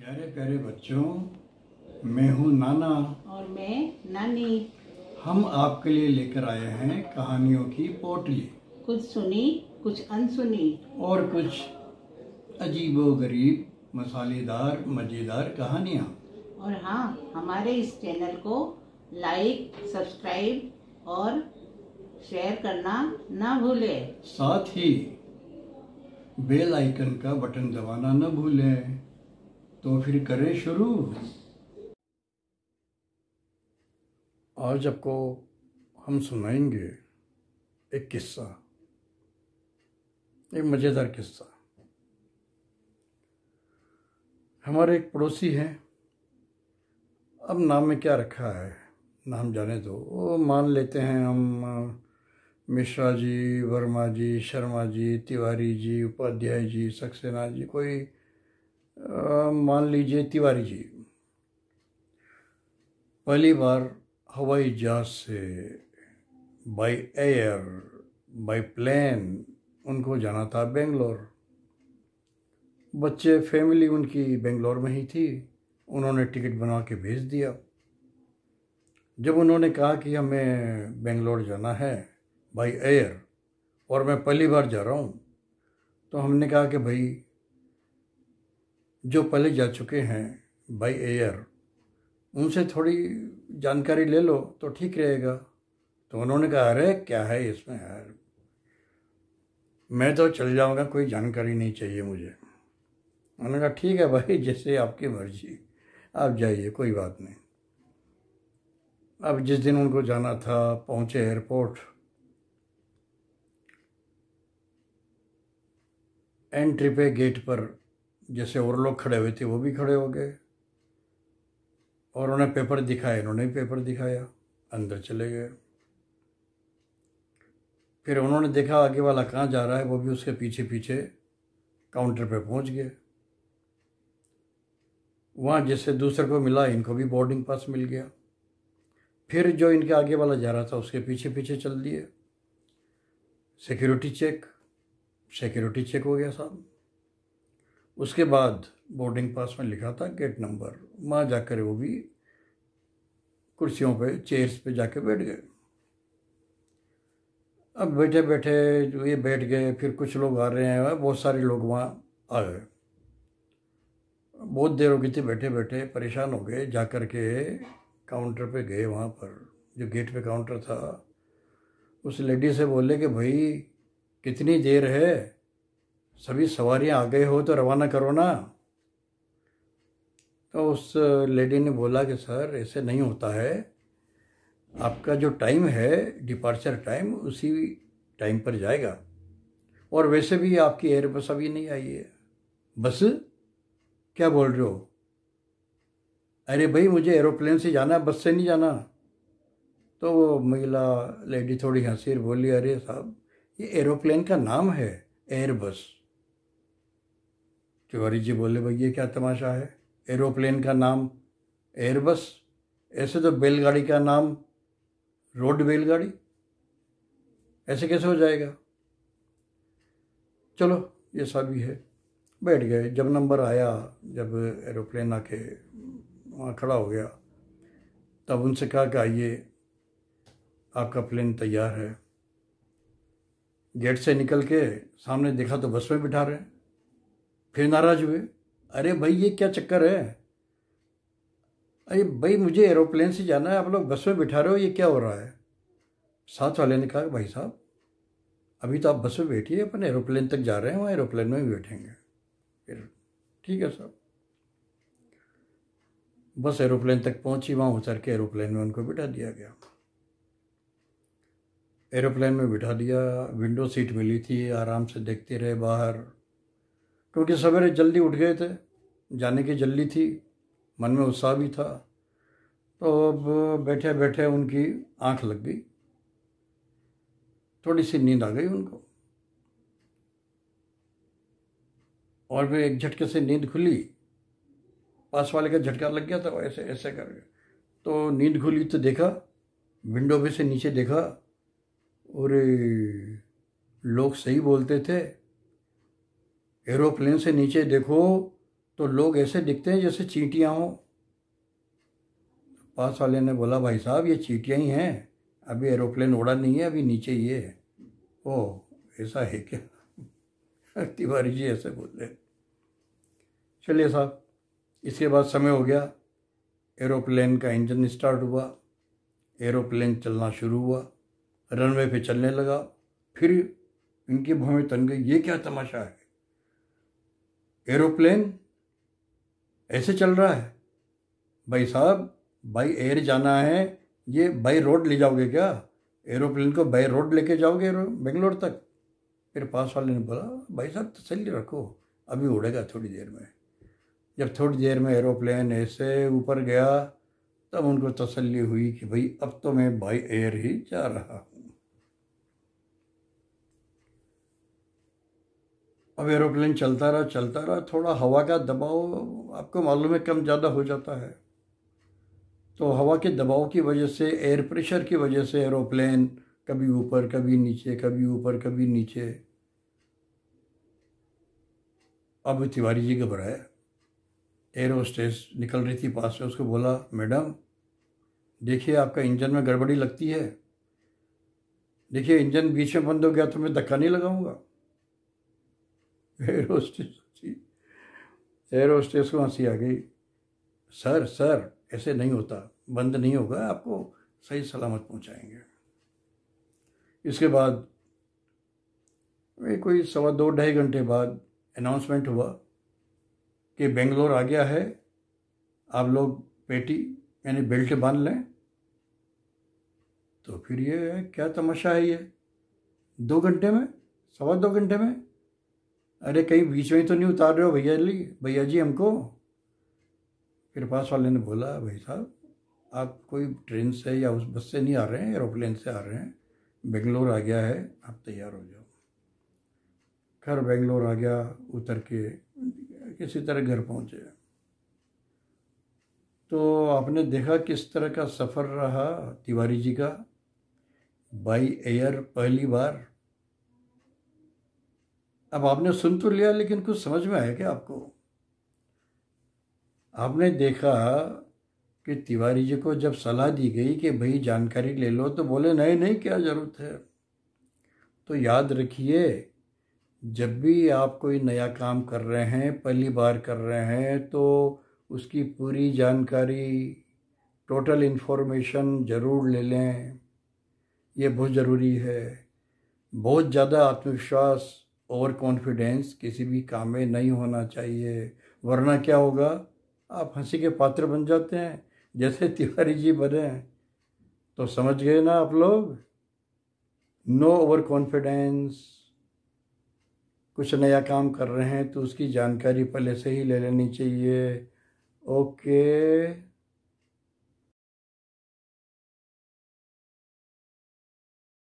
प्यारे प्यारे बच्चों मैं हूँ नाना और मैं नानी हम आपके लिए लेकर आए हैं कहानियों की पोटली कुछ सुनी कुछ अनसुनी और कुछ अजीबो गरीब मसालेदार मजेदार कहानियाँ और हाँ हमारे इस चैनल को लाइक सब्सक्राइब और शेयर करना ना भूले साथ ही बेल आइकन का बटन दबाना न भूलें तो फिर करें शुरू आज आपको हम सुनाएंगे एक किस्सा एक मज़ेदार किस्सा हमारे एक पड़ोसी हैं अब नाम में क्या रखा है नाम जाने दो वो मान लेते हैं हम मिश्रा जी वर्मा जी शर्मा जी तिवारी जी उपाध्याय जी सक्सेना जी कोई मान लीजिए तिवारी जी पहली बार हवाई जहाज से बाय एयर बाय प्लेन उनको जाना था बेंगलोर बच्चे फैमिली उनकी बेंगलोर में ही थी उन्होंने टिकट बना के भेज दिया जब उन्होंने कहा कि हमें बेंगलोर जाना है बाय एयर और मैं पहली बार जा रहा हूँ तो हमने कहा कि भाई जो पहले जा चुके हैं बाई एयर उनसे थोड़ी जानकारी ले लो तो ठीक रहेगा तो उन्होंने कहा अरे क्या है इसमें यार मैं तो चल जाऊँगा कोई जानकारी नहीं चाहिए मुझे उन्होंने कहा ठीक है भाई जैसे आपकी मर्जी आप जाइए कोई बात नहीं अब जिस दिन उनको जाना था पहुँचे एयरपोर्ट एंट्री पे गेट पर जैसे और लोग खड़े हुए थे वो भी खड़े हो गए और उन्हें पेपर दिखाया इन्होंने भी पेपर दिखाया अंदर चले गए फिर उन्होंने देखा आगे वाला कहाँ जा रहा है वो भी उसके पीछे पीछे काउंटर पे पहुंच गए वहाँ जैसे दूसरे को मिला इनको भी बोर्डिंग पास मिल गया फिर जो इनके आगे वाला जा रहा था उसके पीछे पीछे चल दिए सिक्योरिटी चेक सिक्योरिटी चेक हो गया साहब उसके बाद बोर्डिंग पास में लिखा था गेट नंबर वहाँ जाकर वो भी कुर्सियों पे चेयर्स पे जाके बैठ गए अब बैठे बैठे जो ये बैठ गए फिर कुछ लोग आ रहे हैं बहुत सारे लोग वहाँ आ गए बहुत देर हो गई थी बैठे बैठे परेशान हो गए जा कर के काउंटर पे गए वहाँ पर जो गेट पे काउंटर था उस लेडी से बोले कि भाई कितनी देर है सभी सवारियाँ आ गए हो तो रवाना करो ना तो उस लेडी ने बोला कि सर ऐसे नहीं होता है आपका जो टाइम है डिपार्चर टाइम उसी टाइम पर जाएगा और वैसे भी आपकी एयर बस अभी नहीं आई है बस क्या बोल रहे हो अरे भाई मुझे एरोप्लेन से जाना है बस से नहीं जाना तो वो महिला लेडी थोड़ी हंसी बोली अरे साहब ये एरोप्लेन का नाम है एयरबस तिवारी जी बोले भाई ये क्या तमाशा है एरोप्लेन का नाम एयरबस ऐसे तो बैलगाड़ी का नाम रोड बैलगाड़ी ऐसे कैसे हो जाएगा चलो ये सब ही है बैठ गए जब नंबर आया जब एरोप्लेन आके वहाँ खड़ा हो गया तब उनसे कहा कि आइए आपका प्लेन तैयार है गेट से निकल के सामने देखा तो बस में बिठा रहे हैं फिर नाराज हुए अरे भाई ये क्या चक्कर है अरे भाई मुझे एरोप्लेन से जाना है आप लोग बस में बिठा रहे हो ये क्या हो रहा है साथ वाले ने कहा भाई साहब अभी तो आप बस में बैठिए अपन एरोप्लेन तक जा रहे हैं वहाँ एरोप्लेन में भी बैठेंगे फिर ठीक है साहब बस एरोप्लेन तक पहुंची वहाँ उतर के एरोप्लेन में उनको बिठा दिया गया एरोप्लेन में बिठा दिया विंडो सीट मिली थी आराम से देखते रहे बाहर क्योंकि सवेरे जल्दी उठ गए थे जाने की जल्दी थी मन में उत्साह भी था तो अब बैठे बैठे उनकी आंख लग गई थोड़ी सी नींद आ गई उनको और फिर एक झटके से नींद खुली पास वाले का झटका लग गया था ऐसे ऐसे कर तो नींद खुली तो देखा विंडो पे से नीचे देखा और लोग सही बोलते थे एरोप्लेन से नीचे देखो तो लोग ऐसे दिखते हैं जैसे चींटियाँ हों पास वाले ने बोला भाई साहब ये चीटियाँ ही हैं अभी एरोप्लेन उड़ा नहीं है अभी नीचे ये है ओ ऐसा है क्या तिवारी जी ऐसे बोले चलिए साहब इसके बाद समय हो गया एरोप्लेन का इंजन स्टार्ट हुआ एरोप्लेन चलना शुरू हुआ रनवे पे चलने लगा फिर इनकी भूमि तन गई ये क्या तमाशा है एरोप्लेन ऐसे चल रहा है भाई साहब बाई एयर जाना है ये बाई रोड ले जाओगे क्या एरोप्लेन को बाई रोड लेके जाओगे बेंगलोर तक फिर पास वाले ने बोला भाई साहब तसली रखो अभी उड़ेगा थोड़ी देर में जब थोड़ी देर में एरोप्लेन ऐसे ऊपर गया तब उनको तसल्ली हुई कि भाई अब तो मैं बाई एयर ही जा रहा हूँ अब एरोप्लेन चलता रहा चलता रहा थोड़ा हवा का दबाव आपको मालूम है कम ज़्यादा हो जाता है तो हवा के दबाव की वजह से एयर प्रेशर की वजह से एरोप्लेन कभी ऊपर कभी नीचे कभी ऊपर कभी नीचे अब तिवारी जी घबराया एयर होस्टेस निकल रही थी पास से उसको बोला मैडम देखिए आपका इंजन में गड़बड़ी लगती है देखिए इंजन बीच में बंद हो गया तो मैं धक्का नहीं लगाऊंगा एयर होस्टेस एयर होस्टेस को हंसी आ गई सर सर ऐसे नहीं होता बंद नहीं होगा आपको सही सलामत पहुंचाएंगे इसके बाद कोई सवा दो ढाई घंटे बाद अनाउंसमेंट हुआ कि बेंगलोर आ गया है आप लोग पेटी यानी बेल्ट बांध लें तो फिर ये क्या तमाशा है ये दो घंटे में सवा दो घंटे में अरे कहीं बीच में तो नहीं उतार रहे हो भैया जी भैया जी हमको फिर पास वाले ने बोला भाई साहब आप कोई ट्रेन से या उस बस से नहीं आ रहे हैं एरोप्लेन से आ रहे हैं बेंगलोर आ गया है आप तैयार हो जाओ खैर बेंगलोर आ गया उतर के किसी तरह घर पहुँचे तो आपने देखा किस तरह का सफ़र रहा तिवारी जी का बाई एयर पहली बार अब आपने सुन तो लिया लेकिन कुछ समझ में आया क्या आपको आपने देखा कि तिवारी जी को जब सलाह दी गई कि भाई जानकारी ले लो तो बोले नहीं नहीं क्या ज़रूरत है तो याद रखिए जब भी आप कोई नया काम कर रहे हैं पहली बार कर रहे हैं तो उसकी पूरी जानकारी टोटल इन्फॉर्मेशन ज़रूर ले लें ये बहुत ज़रूरी है बहुत ज़्यादा आत्मविश्वास ओवर कॉन्फिडेंस किसी भी काम में नहीं होना चाहिए वरना क्या होगा आप हंसी के पात्र बन जाते हैं जैसे तिवारी जी बने तो समझ गए ना आप लोग नो ओवर कॉन्फिडेंस कुछ नया काम कर रहे हैं तो उसकी जानकारी पहले से ही ले लेनी चाहिए ओके